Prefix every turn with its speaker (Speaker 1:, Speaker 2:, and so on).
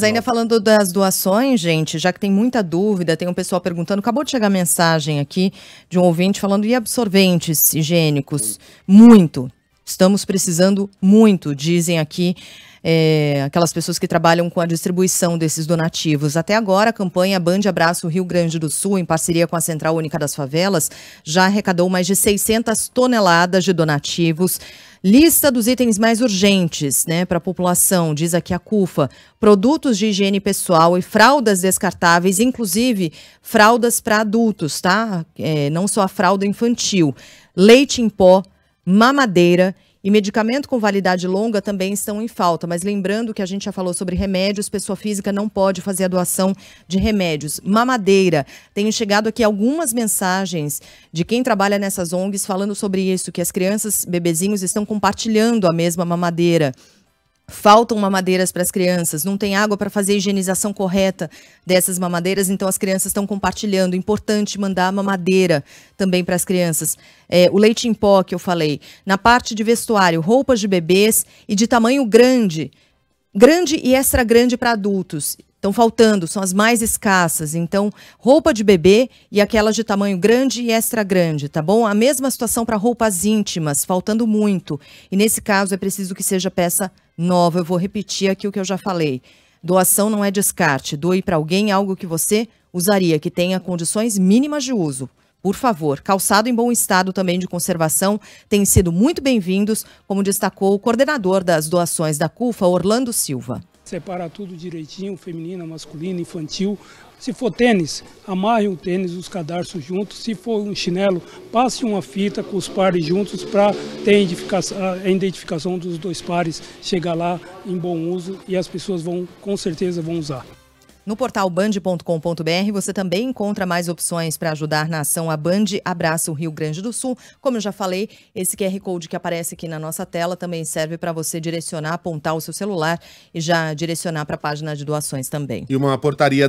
Speaker 1: Mas ainda falando das doações, gente, já que tem muita dúvida, tem um pessoal perguntando, acabou de chegar mensagem aqui de um ouvinte falando, e absorventes higiênicos? Muito. Estamos precisando muito, dizem aqui é, aquelas pessoas que trabalham com a distribuição desses donativos. Até agora, a campanha Band Abraço Rio Grande do Sul, em parceria com a Central Única das Favelas, já arrecadou mais de 600 toneladas de donativos Lista dos itens mais urgentes né, para a população, diz aqui a CUFA. Produtos de higiene pessoal e fraldas descartáveis, inclusive fraldas para adultos, tá? É, não só a fralda infantil. Leite em pó, mamadeira e medicamento com validade longa também estão em falta, mas lembrando que a gente já falou sobre remédios, pessoa física não pode fazer a doação de remédios. Mamadeira, tenho chegado aqui algumas mensagens de quem trabalha nessas ONGs falando sobre isso, que as crianças, bebezinhos, estão compartilhando a mesma mamadeira faltam mamadeiras para as crianças, não tem água para fazer a higienização correta dessas mamadeiras, então as crianças estão compartilhando. Importante mandar mamadeira também para as crianças. É, o leite em pó que eu falei. Na parte de vestuário, roupas de bebês e de tamanho grande grande e extra grande para adultos estão faltando, são as mais escassas. Então, roupa de bebê e aquelas de tamanho grande e extra grande, tá bom? A mesma situação para roupas íntimas, faltando muito. E nesse caso é preciso que seja peça nova. Eu vou repetir aqui o que eu já falei. Doação não é descarte. Doe para alguém algo que você usaria, que tenha condições mínimas de uso. Por favor, calçado em bom estado também de conservação têm sido muito bem-vindos, como destacou o coordenador das doações da CUFA, Orlando Silva
Speaker 2: separa tudo direitinho, feminina, masculina, infantil. Se for tênis, amarre o tênis, os cadarços juntos. Se for um chinelo, passe uma fita com os pares juntos para ter a identificação dos dois pares, chegar lá em bom uso e as pessoas vão com certeza
Speaker 1: vão usar. No portal band.com.br você também encontra mais opções para ajudar na ação A Band Abraça o Rio Grande do Sul. Como eu já falei, esse QR Code que aparece aqui na nossa tela também serve para você direcionar, apontar o seu celular e já direcionar para a página de doações também. E uma portaria da